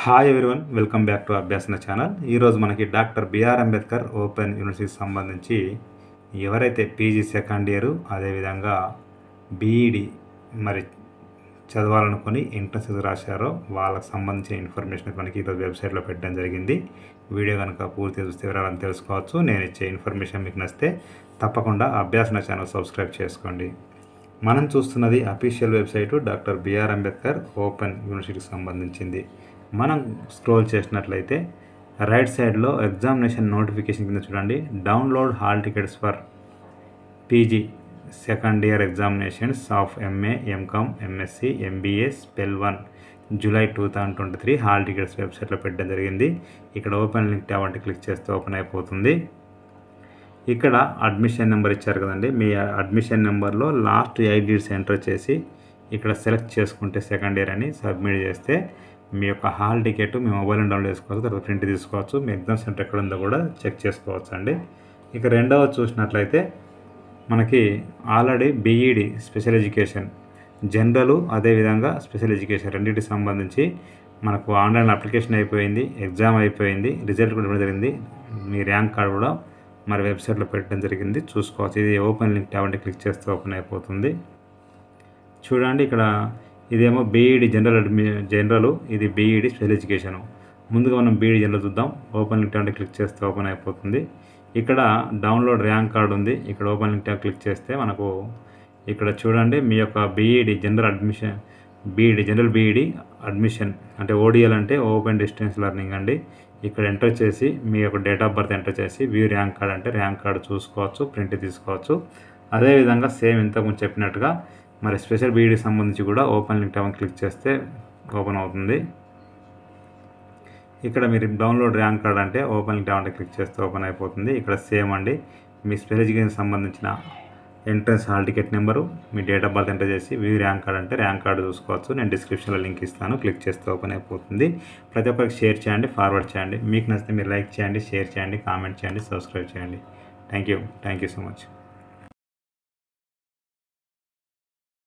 hi everyone welcome back to Abhyasana channel ఈరోజు మనకి doctor B R Ambedkar open యూనివర్సిటీకి సంబంధించి ఎవరైతే పీజీ సెకండ్ ఇయర్ అదేవిధంగా బీఈడి మరి చదవాలనుకుని ఎంట్రన్స్ రాశారో వాళ్ళకి సంబంధించిన ఇన్ఫర్మేషన్ మనకి ఈరోజు వెబ్సైట్లో పెట్టడం జరిగింది వీడియో కనుక పూర్తి చూస్తే వివరాలను తెలుసుకోవచ్చు నేను ఇచ్చే ఇన్ఫర్మేషన్ మీకు నచ్చితే తప్పకుండా అభ్యాసన ఛానల్ సబ్స్క్రైబ్ చేసుకోండి మనం చూస్తున్నది official website doctor B R Ambedkar open యూనివర్సిటీకి సంబంధించింది మనం స్క్రోల్ చేసినట్లయితే రైట్ సైడ్లో ఎగ్జామినేషన్ నోటిఫికేషన్ కింద చూడండి download hall tickets for PG second year examinations of MA MCom MSc MBA spell one July two thousand twenty three hall tickets వెబ్సైట్లో పెట్టడం జరిగింది ఇక్కడ ఓపెన్ లింక్ ట్యాబ్ క్లిక్ చేస్తే ఓపెన్ అయిపోతుంది ఇక్కడ అడ్మిషన్ నెంబర్ ఇచ్చారు కదండి మీ అడ్మిషన్ నెంబర్లో లాస్ట్ ఎయిట్ డీడ్స్ ఎంటర్ చేసి ఇక్కడ సెలెక్ట్ చేసుకుంటే సెకండ్ ఇయర్ అని సబ్మిట్ చేస్తే మీ యొక్క హాల్ టికెట్ మీ మొబైల్ని డౌన్లోడ్ చేసుకోవచ్చు తర్వాత ప్రింట్ తీసుకోవచ్చు మీ ఎగ్జామ్ సెంటర్ ఎక్కడ ఉందో కూడా చెక్ చేసుకోవచ్చు అండి ఇక రెండవ చూసినట్లయితే మనకి already B Ed e special education general అదేవిధంగా స్పెషల్ ఎడ్యుకేషన్ రెండింటికి సంబంధించి మనకు ఆన్లైన్ అప్లికేషన్ అయిపోయింది ఎగ్జామ్ అయిపోయింది రిజల్ట్ కూడా జరిగింది మీ ర్యాంక్ కార్డు కూడా మరి వెబ్సైట్లో పెట్టడం జరిగింది చూసుకోవచ్చు ఇది ఓపెన్ లింక్ ట్యాబ్ అంటే క్లిక్ చేస్తే ఓపెన్ అయిపోతుంది చూడండి ఇక్కడ ఇదేమో బీఈడి జనరల్ అడ్మి జనరల్ ఇది బీఈడి స్పెషల్ ఎడ్యుకేషను ముందుగా మనం బీఈడి జనరల్ e చూద్దాం ఓపెన్ లింక్ అంటే క్లిక్ చేస్తే ఓపెన్ అయిపోతుంది ఇక్కడ డౌన్లోడ్ ర్యాంక్ కార్డు ఉంది ఇక్కడ ఓపెన్ లింక్ క్లిక్ చేస్తే మనకు ఇక్కడ చూడండి మీ యొక్క B Ed general admission B Ed general B Ed admission అంటే ఓడిఎల్ అంటే ఓపెన్ డిస్టెన్స్ లెర్నింగ్ అండి ఇక్కడ ఎంటర్ చేసి మీ యొక్క డేట్ ఆఫ్ బర్త్ ఎంటర్ చేసి వ్యూ ర్యాంక్ కార్డ్ అంటే ర్యాంక్ కార్డు చూసుకోవచ్చు ప్రింట్ తీసుకోవచ్చు అదేవిధంగా సేమ్ ఇంతకు చెప్పినట్టుగా మరి స్పెషల్ బీఈడి సంబంధించి కూడా ఓపెన్ లింక్ టైం క్లిక్ చేస్తే ఓపెన్ అవుతుంది ఇక్కడ మీరు డౌన్లోడ్ ర్యాంక్ కార్డ్ అంటే ఓపెన్ లింక్ టైం క్లిక్ చేస్తే ఓపెన్ అయిపోతుంది ఇక్కడ సేమ్ అండి మీ స్పెషల్ ఎడ్యుకేషన్ సంబంధించిన ఎంట్రన్స్ హాల్ టికెట్ నెంబరు మీ డేట్ ఆఫ్ బర్త్ ఎంటర్ చేసి వ్యూ ర్యాంక్ కార్డ్ అంటే ర్యాంక్ కార్డు చూసుకోవచ్చు నేను డిస్క్రిప్షన్లో లింక్ ఇస్తాను క్లిక్ చేస్తే ఓపెన్ అయిపోతుంది ప్రతి ఒక్కరికి షేర్ చేయండి ఫార్వర్డ్ చేయండి మీకు నచ్చితే మీరు లైక్ చేయండి షేర్ చేయండి కామెంట్ చేయండి సబ్స్క్రైబ్ చేయండి thank you thank you so much